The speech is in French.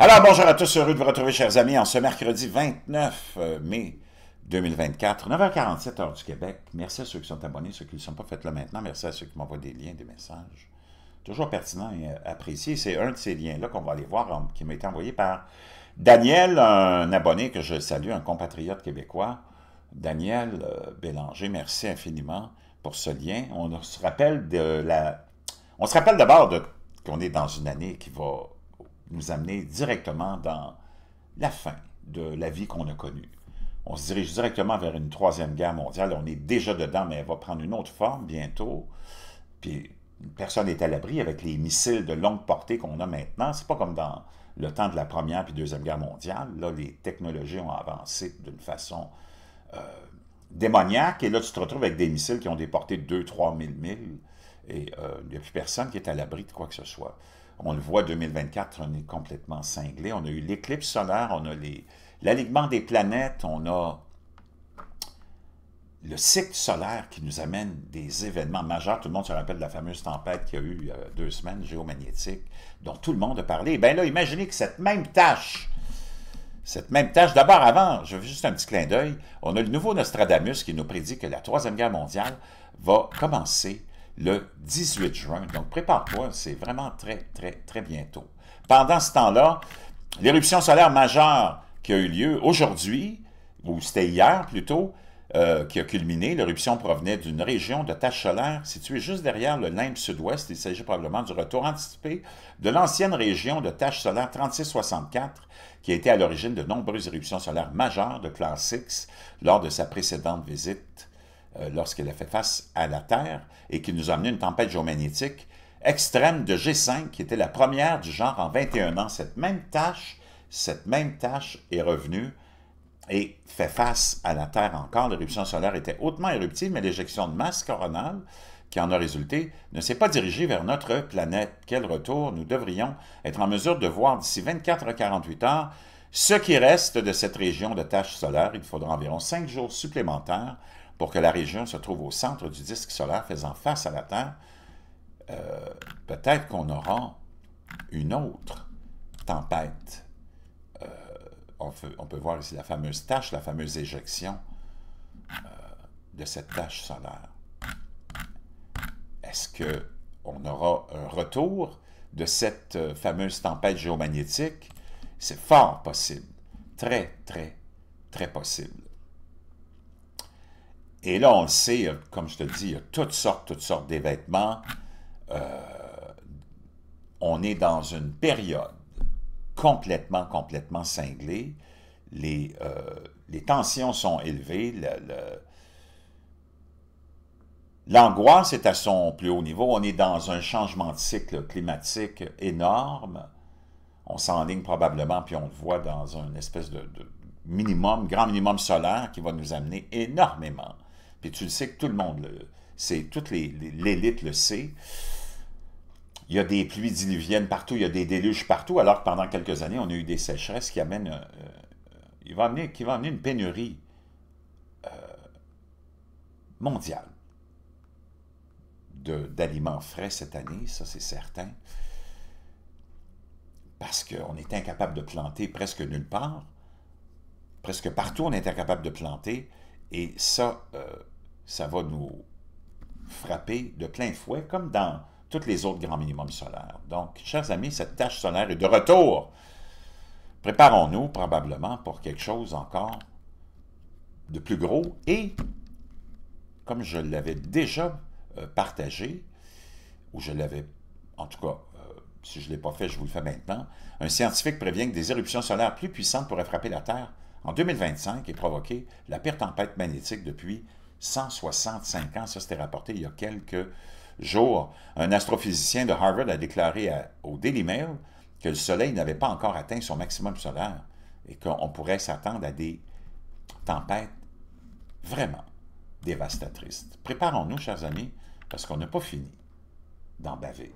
Alors, bonjour à tous, heureux de vous retrouver, chers amis, en ce mercredi 29 euh, mai 2024, 9h47, heure du Québec. Merci à ceux qui sont abonnés, ceux qui ne sont pas, faits le maintenant. Merci à ceux qui m'envoient des liens, des messages. Toujours pertinent et euh, apprécié. C'est un de ces liens-là qu'on va aller voir, qui m'a été envoyé par Daniel, un abonné que je salue, un compatriote québécois. Daniel euh, Bélanger, merci infiniment pour ce lien. On se rappelle de la... On se rappelle d'abord de... qu'on est dans une année qui va nous amener directement dans la fin de la vie qu'on a connue. On se dirige directement vers une troisième guerre mondiale. On est déjà dedans, mais elle va prendre une autre forme bientôt. Puis personne n'est à l'abri avec les missiles de longue portée qu'on a maintenant. C'est pas comme dans le temps de la Première puis Deuxième Guerre mondiale. Là, les technologies ont avancé d'une façon euh, démoniaque. Et là, tu te retrouves avec des missiles qui ont des portées de 2-3 000 milles. Et euh, il n'y a plus personne qui est à l'abri de quoi que ce soit. On le voit, 2024, on est complètement cinglé. On a eu l'éclipse solaire, on a l'alignement des planètes, on a le cycle solaire qui nous amène des événements majeurs. Tout le monde se rappelle de la fameuse tempête qu'il y a eu deux semaines, géomagnétique, dont tout le monde a parlé. Et bien là, imaginez que cette même tâche, cette même tâche, d'abord avant, je veux juste un petit clin d'œil, on a le nouveau Nostradamus qui nous prédit que la Troisième Guerre mondiale va commencer le 18 juin. Donc, prépare-toi, c'est vraiment très, très, très bientôt. Pendant ce temps-là, l'éruption solaire majeure qui a eu lieu aujourd'hui, ou c'était hier plutôt, euh, qui a culminé, l'éruption provenait d'une région de taches solaires située juste derrière le limbe sud-ouest. Il s'agit probablement du retour anticipé de l'ancienne région de taches solaires 3664, qui a été à l'origine de nombreuses éruptions solaires majeures de classe X lors de sa précédente visite euh, lorsqu'elle a fait face à la Terre et qui nous a amené une tempête géomagnétique extrême de G5, qui était la première du genre en 21 ans. Cette même tâche, cette même tâche est revenue et fait face à la Terre encore. L'éruption solaire était hautement éruptive, mais l'éjection de masse coronale qui en a résulté ne s'est pas dirigée vers notre planète. Quel retour nous devrions être en mesure de voir d'ici 24 à 48 heures ce qui reste de cette région de tâches solaires. Il faudra environ 5 jours supplémentaires pour que la région se trouve au centre du disque solaire faisant face à la Terre, euh, peut-être qu'on aura une autre tempête. Euh, on, peut, voir ici la fameuse tâche, la fameuse éjection euh, de cette tâche solaire. Est-ce qu'on aura un retour de cette fameuse tempête géomagnétique? C'est fort possible, très, très, très possible. Et là, on le sait, comme je te dis, il y a toutes sortes, toutes sortes des euh, on est dans une période complètement, complètement cinglée. Les, euh, tensions sont élevées. L'angoisse est à son plus haut niveau. On est dans un changement de cycle climatique énorme. On s'enligne probablement, puis on le voit dans une espèce de minimum, grand minimum solaire qui va nous amener énormément puis tu le sais que tout le monde le sait, toute l'élite le sait. Il y a des pluies diluviennes partout, il y a des déluges partout, alors que pendant quelques années, on a eu des sécheresses qui amènent, euh, euh, qui, va amener, une pénurie euh, mondiale d'aliments frais cette année, ça c'est certain, parce qu'on est incapable de planter presque nulle part, presque partout on est incapable de planter, et ça, euh, ça va nous frapper de plein fouet, comme dans tous les autres grands minimums solaires. Donc, chers amis, cette tâche solaire est de retour. Préparons-nous probablement pour quelque chose encore de plus gros et, comme je l'avais déjà euh, partagé, ou je l'avais, en tout cas, euh, si je ne l'ai pas fait, je vous le fais maintenant, un scientifique prévient que des éruptions solaires plus puissantes pourraient frapper la Terre en 2025 est provoquée la pire tempête magnétique depuis 165 ans. Ça, c'était rapporté il y a quelques jours. Un astrophysicien de Harvard a déclaré au Daily Mail que le Soleil n'avait pas encore atteint son maximum solaire et qu'on pourrait s'attendre à des tempêtes vraiment dévastatrices. Préparons-nous, chers amis, parce qu'on n'a pas fini d'en baver.